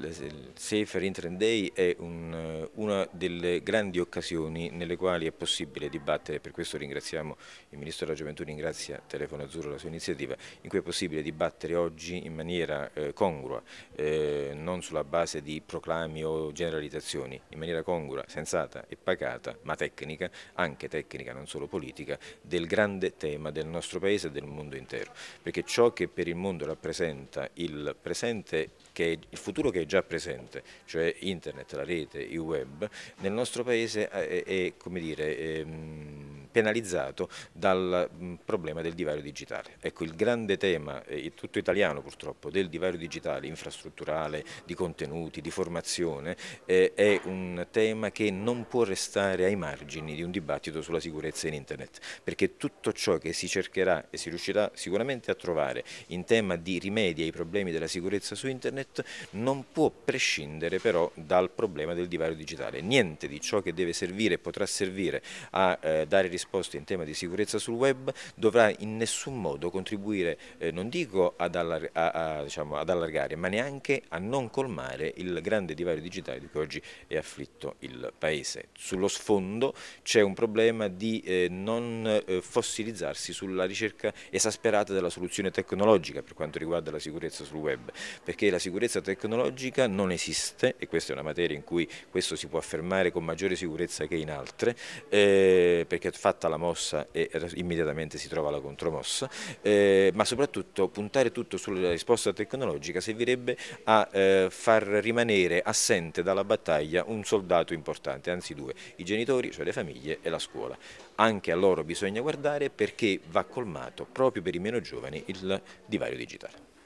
Il Safer Internet Day è un, eh, una delle grandi occasioni nelle quali è possibile dibattere, per questo ringraziamo il Ministro della Gioventù, ringrazia Telefono Azzurro la sua iniziativa, in cui è possibile dibattere oggi in maniera eh, congrua, eh, non sulla base di proclami o generalizzazioni, in maniera congrua, sensata e pacata, ma tecnica, anche tecnica, non solo politica, del grande tema del nostro Paese e del mondo intero. Perché ciò che per il mondo rappresenta il presente, che, il futuro che è già presente, cioè internet, la rete, il web, nel nostro Paese eh, è, è come dire... È, ehm, penalizzato dal mm, problema del divario digitale. Ecco il grande tema, tutto italiano purtroppo, del divario digitale, infrastrutturale, di contenuti, di formazione, eh, è un tema che non può restare ai margini di un dibattito sulla sicurezza in internet, perché tutto ciò che si cercherà e si riuscirà sicuramente a trovare in tema di rimedi ai problemi della sicurezza su internet non può prescindere però dal problema del divario digitale. Niente di ciò che deve servire e potrà servire a eh, dare risposte disposto in tema di sicurezza sul web dovrà in nessun modo contribuire, eh, non dico ad, allar a, a, diciamo, ad, allargare, ma neanche a non colmare il grande divario digitale di cui oggi è afflitto il Paese. Sullo sfondo c'è un problema di eh, non eh, fossilizzarsi sulla ricerca esasperata della soluzione tecnologica per quanto riguarda la sicurezza sul web, perché la sicurezza tecnologica non esiste e questa è una materia in cui questo si può affermare con maggiore sicurezza che in altre, eh, perché fa fatta la mossa e immediatamente si trova la contromossa, eh, ma soprattutto puntare tutto sulla risposta tecnologica servirebbe a eh, far rimanere assente dalla battaglia un soldato importante, anzi due, i genitori, cioè le famiglie e la scuola. Anche a loro bisogna guardare perché va colmato proprio per i meno giovani il divario digitale.